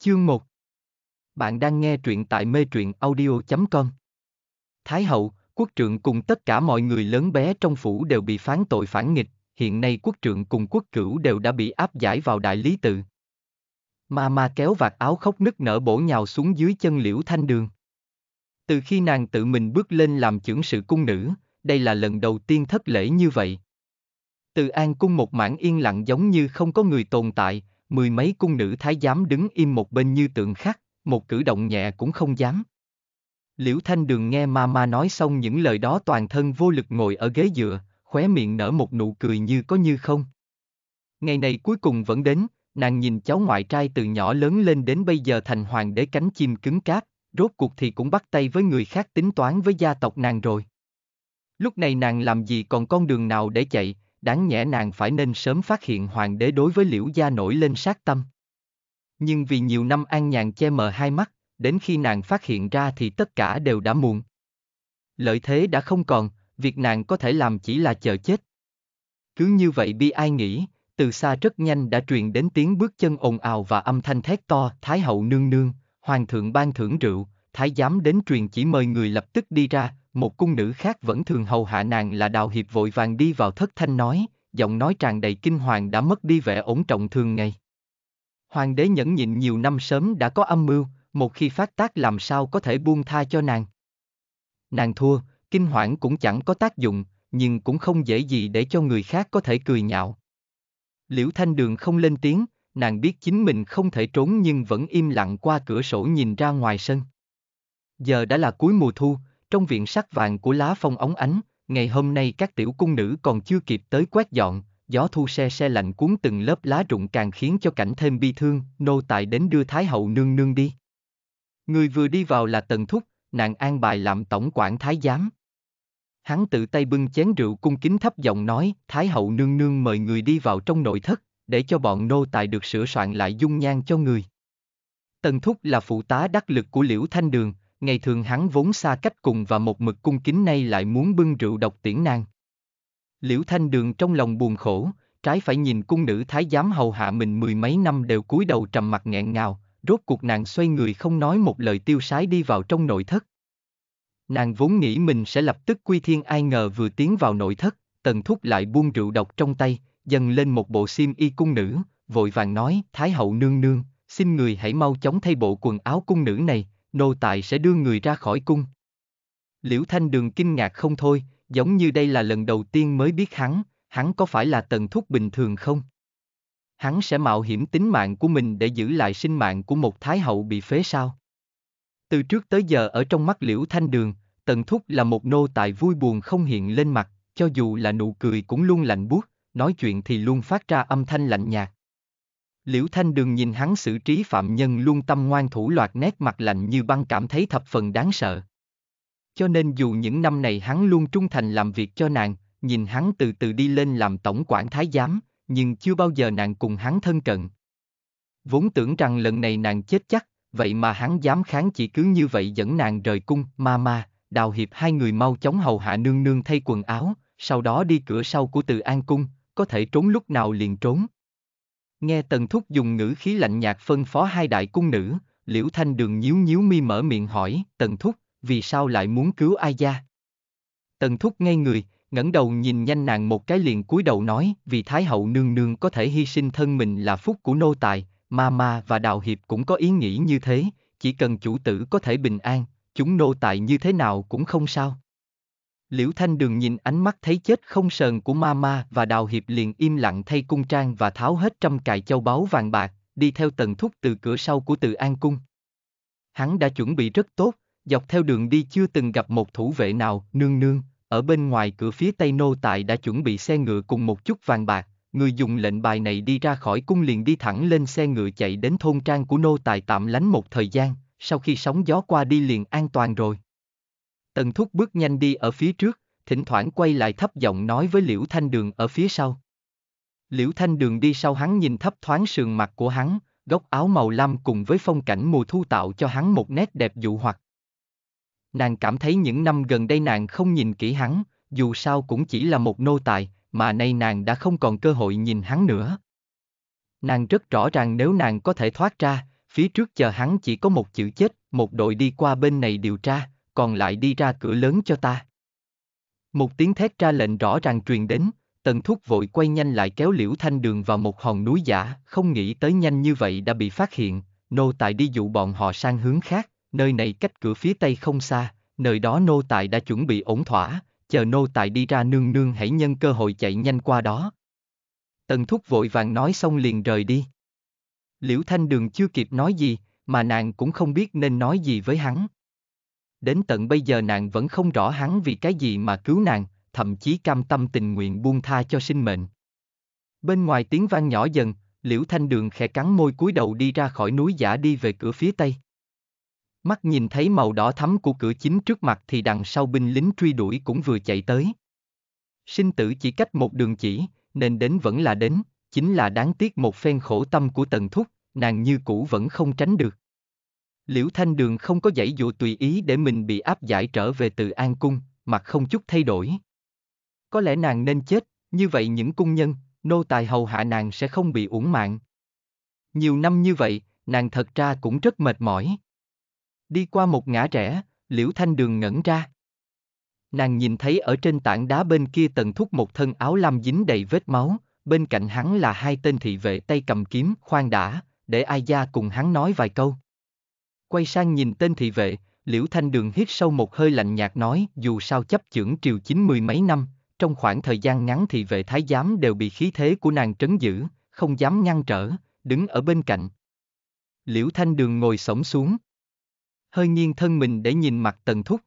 Chương 1 Bạn đang nghe truyện tại mê truyện audio.com Thái hậu, quốc trượng cùng tất cả mọi người lớn bé trong phủ đều bị phán tội phản nghịch, hiện nay quốc trượng cùng quốc cửu đều đã bị áp giải vào đại lý tự. Ma ma kéo vạt áo khóc nức nở bổ nhào xuống dưới chân liễu thanh đường. Từ khi nàng tự mình bước lên làm trưởng sự cung nữ, đây là lần đầu tiên thất lễ như vậy. Từ an cung một mảng yên lặng giống như không có người tồn tại, mười mấy cung nữ thái giám đứng im một bên như tượng khắc, một cử động nhẹ cũng không dám. Liễu Thanh Đường nghe Mama nói xong những lời đó toàn thân vô lực ngồi ở ghế dựa, khóe miệng nở một nụ cười như có như không. Ngày này cuối cùng vẫn đến, nàng nhìn cháu ngoại trai từ nhỏ lớn lên đến bây giờ thành hoàng đế cánh chim cứng cáp, rốt cuộc thì cũng bắt tay với người khác tính toán với gia tộc nàng rồi. Lúc này nàng làm gì còn con đường nào để chạy, đáng nhẽ nàng phải nên sớm phát hiện hoàng đế đối với liễu gia nổi lên sát tâm. Nhưng vì nhiều năm an nhàn che mờ hai mắt, đến khi nàng phát hiện ra thì tất cả đều đã muộn. Lợi thế đã không còn, việc nàng có thể làm chỉ là chờ chết. Cứ như vậy bi ai nghĩ, từ xa rất nhanh đã truyền đến tiếng bước chân ồn ào và âm thanh thét to, thái hậu nương nương, hoàng thượng ban thưởng rượu, thái giám đến truyền chỉ mời người lập tức đi ra, một cung nữ khác vẫn thường hầu hạ nàng là Đào Hiệp vội vàng đi vào thất thanh nói, giọng nói tràn đầy kinh hoàng đã mất đi vẻ ổn trọng thường ngày. Hoàng đế nhẫn nhịn nhiều năm sớm đã có âm mưu, một khi phát tác làm sao có thể buông tha cho nàng. Nàng thua, kinh hoảng cũng chẳng có tác dụng, nhưng cũng không dễ gì để cho người khác có thể cười nhạo. Liễu Thanh Đường không lên tiếng, nàng biết chính mình không thể trốn nhưng vẫn im lặng qua cửa sổ nhìn ra ngoài sân. Giờ đã là cuối mùa thu, trong viện sắc vàng của lá phong ống ánh, ngày hôm nay các tiểu cung nữ còn chưa kịp tới quét dọn, gió thu xe xe lạnh cuốn từng lớp lá rụng càng khiến cho cảnh thêm bi thương, nô tài đến đưa Thái hậu nương nương đi. Người vừa đi vào là Tần Thúc, nàng an bài làm tổng quản thái giám. Hắn tự tay bưng chén rượu cung kính thấp giọng nói, Thái hậu nương nương mời người đi vào trong nội thất, để cho bọn nô tài được sửa soạn lại dung nhan cho người. Tần Thúc là phụ tá đắc lực của Liễu Thanh Đường, ngày thường hắn vốn xa cách cùng và một mực cung kính nay lại muốn bưng rượu độc tiễn nàng. Liễu Thanh Đường trong lòng buồn khổ, trái phải nhìn cung nữ thái giám hầu hạ mình mười mấy năm đều cúi đầu trầm mặt nghẹn ngào, rốt cuộc nàng xoay người không nói một lời tiêu sái đi vào trong nội thất. Nàng vốn nghĩ mình sẽ lập tức quy thiên ai ngờ vừa tiến vào nội thất, tần thúc lại buông rượu độc trong tay, dần lên một bộ xiêm y cung nữ, vội vàng nói, Thái hậu nương nương, xin người hãy mau chóng thay bộ quần áo cung nữ này, nô tài sẽ đưa người ra khỏi cung. Liễu Thanh Đường kinh ngạc không thôi, giống như đây là lần đầu tiên mới biết hắn, hắn có phải là tần thúc bình thường không? Hắn sẽ mạo hiểm tính mạng của mình để giữ lại sinh mạng của một thái hậu bị phế sao? Từ trước tới giờ ở trong mắt Liễu Thanh Đường, tần thúc là một nô tài vui buồn không hiện lên mặt, cho dù là nụ cười cũng luôn lạnh buốt, nói chuyện thì luôn phát ra âm thanh lạnh nhạt. Liễu Thanh Đường nhìn hắn xử trí phạm nhân luôn tâm ngoan thủ loạt nét mặt lạnh như băng cảm thấy thập phần đáng sợ. Cho nên dù những năm này hắn luôn trung thành làm việc cho nàng, nhìn hắn từ từ đi lên làm tổng quản thái giám, nhưng chưa bao giờ nàng cùng hắn thân cận. Vốn tưởng rằng lần này nàng chết chắc, vậy mà hắn dám kháng chỉ cứ như vậy dẫn nàng rời cung, ma ma, đào hiệp hai người mau chóng hầu hạ nương nương thay quần áo, sau đó đi cửa sau của từ an cung, có thể trốn lúc nào liền trốn. Nghe Tần Thúc dùng ngữ khí lạnh nhạt phân phó hai đại cung nữ, Liễu Thanh Đường nhíu nhíu mi mở miệng hỏi, Tần Thúc, vì sao lại muốn cứu Ai Gia? Tần Thúc ngay người, ngẩng đầu nhìn nhanh nàng một cái liền cúi đầu nói, vì Thái Hậu nương nương có thể hy sinh thân mình là phúc của nô tài, ma ma và đạo hiệp cũng có ý nghĩ như thế, chỉ cần chủ tử có thể bình an, chúng nô tài như thế nào cũng không sao. Liễu Thanh Đường nhìn ánh mắt thấy chết không sờn của Mama và Đào Hiệp liền im lặng thay cung trang và tháo hết trăm cài châu báu vàng bạc, đi theo tần thúc từ cửa sau của Từ An Cung. Hắn đã chuẩn bị rất tốt, dọc theo đường đi chưa từng gặp một thủ vệ nào, nương nương, ở bên ngoài cửa phía Tây Nô Tại đã chuẩn bị xe ngựa cùng một chút vàng bạc, người dùng lệnh bài này đi ra khỏi cung liền đi thẳng lên xe ngựa chạy đến thôn trang của Nô Tài tạm lánh một thời gian, sau khi sóng gió qua đi liền an toàn rồi. Tần Thúc bước nhanh đi ở phía trước, thỉnh thoảng quay lại thấp giọng nói với Liễu Thanh Đường ở phía sau. Liễu Thanh Đường đi sau hắn nhìn thấp thoáng sườn mặt của hắn, góc áo màu lam cùng với phong cảnh mùa thu tạo cho hắn một nét đẹp dụ hoặc. Nàng cảm thấy những năm gần đây nàng không nhìn kỹ hắn, dù sao cũng chỉ là một nô tài, mà nay nàng đã không còn cơ hội nhìn hắn nữa. Nàng rất rõ ràng nếu nàng có thể thoát ra, phía trước chờ hắn chỉ có một chữ chết, một đội đi qua bên này điều tra, còn lại đi ra cửa lớn cho ta. Một tiếng thét ra lệnh rõ ràng truyền đến, tần thúc vội quay nhanh lại kéo liễu thanh đường vào một hòn núi giả, không nghĩ tới nhanh như vậy đã bị phát hiện, nô tài đi dụ bọn họ sang hướng khác, nơi này cách cửa phía tây không xa, nơi đó nô tài đã chuẩn bị ổn thỏa, chờ nô tài đi ra nương nương hãy nhân cơ hội chạy nhanh qua đó. Tần thúc vội vàng nói xong liền rời đi. Liễu thanh đường chưa kịp nói gì, mà nàng cũng không biết nên nói gì với hắn đến tận bây giờ nàng vẫn không rõ hắn vì cái gì mà cứu nàng, thậm chí cam tâm tình nguyện buông tha cho sinh mệnh. Bên ngoài tiếng vang nhỏ dần, liễu thanh đường khẽ cắn môi cúi đầu đi ra khỏi núi giả đi về cửa phía tây. Mắt nhìn thấy màu đỏ thắm của cửa chính trước mặt thì đằng sau binh lính truy đuổi cũng vừa chạy tới. Sinh tử chỉ cách một đường chỉ, nên đến vẫn là đến, chính là đáng tiếc một phen khổ tâm của tần thúc, nàng như cũ vẫn không tránh được. Liễu Thanh Đường không có dãy dụ tùy ý để mình bị áp giải trở về từ An Cung, mặt không chút thay đổi. Có lẽ nàng nên chết, như vậy những cung nhân, nô tài hầu hạ nàng sẽ không bị uổng mạng. Nhiều năm như vậy, nàng thật ra cũng rất mệt mỏi. Đi qua một ngã rẽ, Liễu Thanh Đường ngẩn ra. Nàng nhìn thấy ở trên tảng đá bên kia tần thúc một thân áo lam dính đầy vết máu, bên cạnh hắn là hai tên thị vệ tay cầm kiếm, khoan đã, để Ai Gia cùng hắn nói vài câu quay sang nhìn tên thị vệ, Liễu Thanh Đường hít sâu một hơi lạnh nhạt nói, dù sao chấp chưởng triều chính mười mấy năm, trong khoảng thời gian ngắn thị vệ thái giám đều bị khí thế của nàng trấn giữ, không dám ngăn trở, đứng ở bên cạnh. Liễu Thanh Đường ngồi sổng xuống. Hơi nghiêng thân mình để nhìn mặt Tần Thúc.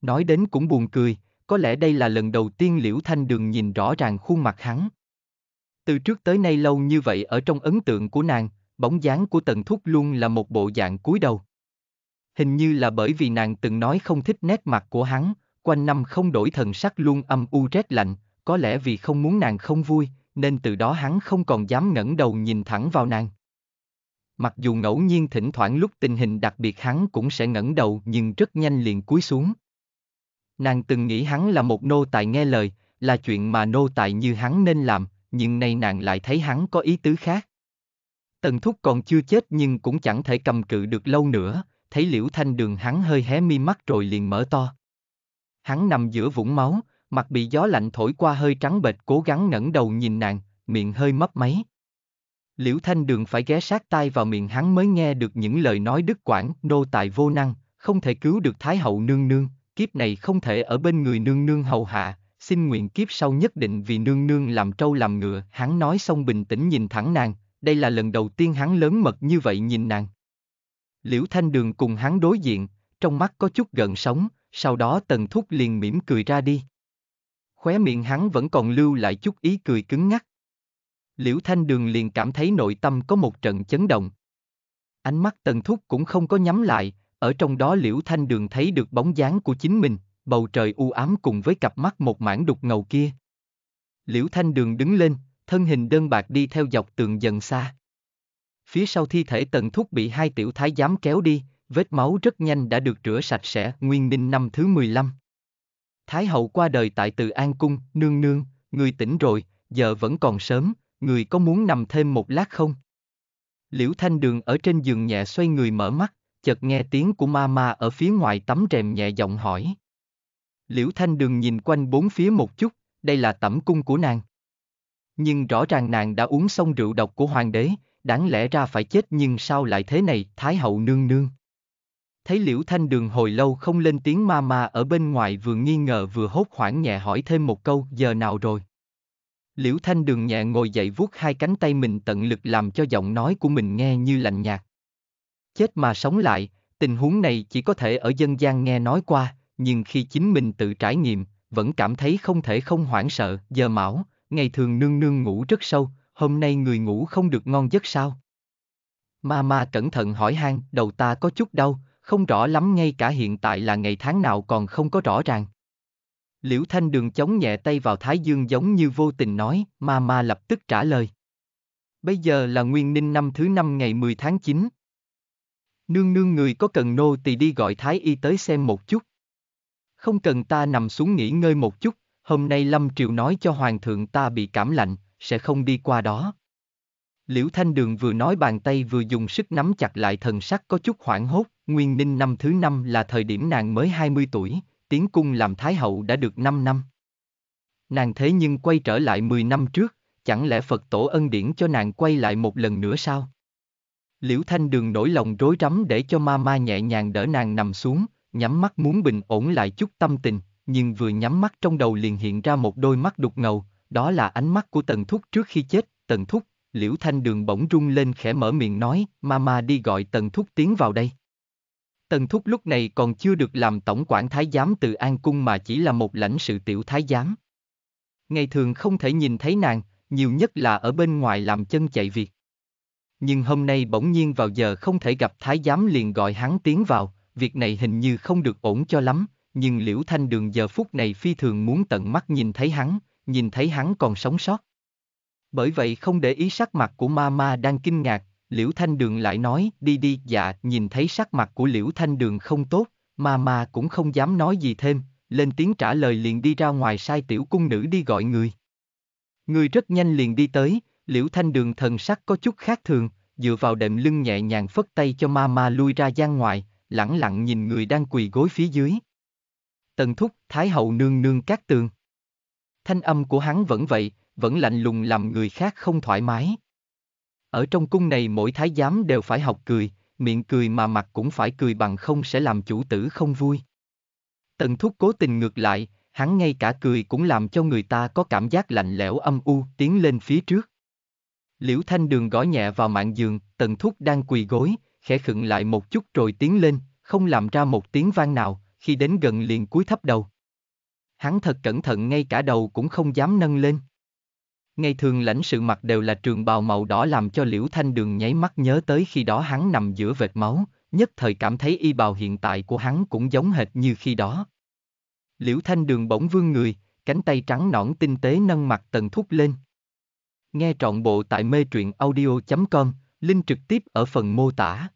Nói đến cũng buồn cười, có lẽ đây là lần đầu tiên Liễu Thanh Đường nhìn rõ ràng khuôn mặt hắn. Từ trước tới nay lâu như vậy ở trong ấn tượng của nàng, bóng dáng của tần thúc luôn là một bộ dạng cúi đầu. Hình như là bởi vì nàng từng nói không thích nét mặt của hắn, quanh năm không đổi thần sắc luôn âm u rét lạnh, có lẽ vì không muốn nàng không vui, nên từ đó hắn không còn dám ngẩng đầu nhìn thẳng vào nàng. Mặc dù ngẫu nhiên thỉnh thoảng lúc tình hình đặc biệt hắn cũng sẽ ngẩng đầu nhưng rất nhanh liền cúi xuống. Nàng từng nghĩ hắn là một nô tài nghe lời, là chuyện mà nô tài như hắn nên làm, nhưng nay nàng lại thấy hắn có ý tứ khác. Tần thúc còn chưa chết nhưng cũng chẳng thể cầm cự được lâu nữa, thấy liễu thanh đường hắn hơi hé mi mắt rồi liền mở to. Hắn nằm giữa vũng máu, mặt bị gió lạnh thổi qua hơi trắng bệch cố gắng ngẩng đầu nhìn nàng, miệng hơi mấp máy. Liễu thanh đường phải ghé sát tai vào miệng hắn mới nghe được những lời nói đức quãng, nô tài vô năng, không thể cứu được thái hậu nương nương, kiếp này không thể ở bên người nương nương hầu hạ, xin nguyện kiếp sau nhất định vì nương nương làm trâu làm ngựa. Hắn nói xong bình tĩnh nhìn thẳng nàng, đây là lần đầu tiên hắn lớn mật như vậy nhìn nàng. Liễu Thanh Đường cùng hắn đối diện, trong mắt có chút gần sống, sau đó Tần Thúc liền mỉm cười ra đi. Khóe miệng hắn vẫn còn lưu lại chút ý cười cứng ngắc. Liễu Thanh Đường liền cảm thấy nội tâm có một trận chấn động. Ánh mắt Tần Thúc cũng không có nhắm lại, ở trong đó Liễu Thanh Đường thấy được bóng dáng của chính mình, bầu trời u ám cùng với cặp mắt một mảng đục ngầu kia. Liễu Thanh Đường đứng lên, thân hình đơn bạc đi theo dọc tường dần xa. Phía sau thi thể tần thúc bị hai tiểu thái giám kéo đi, vết máu rất nhanh đã được rửa sạch sẽ, nguyên ninh năm thứ 15. Thái hậu qua đời tại Từ An Cung, nương nương, người tỉnh rồi, giờ vẫn còn sớm, người có muốn nằm thêm một lát không? Liễu Thanh Đường ở trên giường nhẹ xoay người mở mắt, chợt nghe tiếng của ma ma ở phía ngoài tấm rèm nhẹ giọng hỏi. Liễu Thanh Đường nhìn quanh bốn phía một chút, đây là tẩm cung của nàng. Nhưng rõ ràng nàng đã uống xong rượu độc của hoàng đế, đáng lẽ ra phải chết nhưng sao lại thế này, Thái hậu nương nương. Thấy liễu thanh đường hồi lâu không lên tiếng ma ma ở bên ngoài vừa nghi ngờ vừa hốt hoảng nhẹ hỏi thêm một câu giờ nào rồi. Liễu thanh đường nhẹ ngồi dậy vuốt hai cánh tay mình tận lực làm cho giọng nói của mình nghe như lạnh nhạt. Chết mà sống lại, tình huống này chỉ có thể ở dân gian nghe nói qua, nhưng khi chính mình tự trải nghiệm, vẫn cảm thấy không thể không hoảng sợ, giờ mão, ngày thường nương nương ngủ rất sâu, hôm nay người ngủ không được ngon giấc sao? Mama cẩn thận hỏi han, đầu ta có chút đau, không rõ lắm ngay cả hiện tại là ngày tháng nào còn không có rõ ràng. Liễu Thanh Đường chống nhẹ tay vào Thái Dương giống như vô tình nói, Mama lập tức trả lời. Bây giờ là nguyên ninh năm thứ năm ngày 10 tháng 9. Nương nương người có cần nô tỳ đi gọi Thái Y tới xem một chút. Không cần ta nằm xuống nghỉ ngơi một chút hôm nay Lâm Triều nói cho Hoàng thượng ta bị cảm lạnh, sẽ không đi qua đó. Liễu Thanh Đường vừa nói bàn tay vừa dùng sức nắm chặt lại thần sắc có chút hoảng hốt, Nguyên Ninh năm thứ năm là thời điểm nàng mới 20 tuổi, tiến cung làm Thái Hậu đã được 5 năm. Nàng thế nhưng quay trở lại 10 năm trước, chẳng lẽ Phật tổ ân điển cho nàng quay lại một lần nữa sao? Liễu Thanh Đường nổi lòng rối rắm để cho ma ma nhẹ nhàng đỡ nàng nằm xuống, nhắm mắt muốn bình ổn lại chút tâm tình, nhưng vừa nhắm mắt trong đầu liền hiện ra một đôi mắt đục ngầu, đó là ánh mắt của Tần Thúc trước khi chết, Tần Thúc, Liễu Thanh Đường bỗng rung lên khẽ mở miệng nói, Mama đi gọi Tần Thúc tiến vào đây. Tần Thúc lúc này còn chưa được làm tổng quản thái giám từ An Cung mà chỉ là một lãnh sự tiểu thái giám. Ngày thường không thể nhìn thấy nàng, nhiều nhất là ở bên ngoài làm chân chạy việc. Nhưng hôm nay bỗng nhiên vào giờ không thể gặp thái giám liền gọi hắn tiến vào, việc này hình như không được ổn cho lắm, nhưng Liễu Thanh Đường giờ phút này phi thường muốn tận mắt nhìn thấy hắn, nhìn thấy hắn còn sống sót. Bởi vậy không để ý sắc mặt của Mama đang kinh ngạc, Liễu Thanh Đường lại nói, đi đi, dạ, nhìn thấy sắc mặt của Liễu Thanh Đường không tốt, Mama cũng không dám nói gì thêm, lên tiếng trả lời liền đi ra ngoài sai tiểu cung nữ đi gọi người. Người rất nhanh liền đi tới, Liễu Thanh Đường thần sắc có chút khác thường, dựa vào đệm lưng nhẹ nhàng phất tay cho Mama lui ra gian ngoài, lẳng lặng nhìn người đang quỳ gối phía dưới. Tần Thúc, Thái Hậu nương nương cát tường. Thanh âm của hắn vẫn vậy, vẫn lạnh lùng làm người khác không thoải mái. Ở trong cung này mỗi thái giám đều phải học cười, miệng cười mà mặt cũng phải cười bằng không sẽ làm chủ tử không vui. Tần Thúc cố tình ngược lại, hắn ngay cả cười cũng làm cho người ta có cảm giác lạnh lẽo âm u tiến lên phía trước. Liễu Thanh Đường gõ nhẹ vào mạng giường, Tần Thúc đang quỳ gối, khẽ khựng lại một chút rồi tiến lên, không làm ra một tiếng vang nào, khi đến gần liền cúi thấp đầu. Hắn thật cẩn thận ngay cả đầu cũng không dám nâng lên. Ngày thường lãnh sự mặt đều là trường bào màu đỏ làm cho Liễu Thanh Đường nháy mắt nhớ tới khi đó hắn nằm giữa vệt máu, nhất thời cảm thấy y bào hiện tại của hắn cũng giống hệt như khi đó. Liễu Thanh Đường bỗng vương người, cánh tay trắng nõn tinh tế nâng mặt tần thúc lên. Nghe trọn bộ tại mê truyện audio.com, link trực tiếp ở phần mô tả.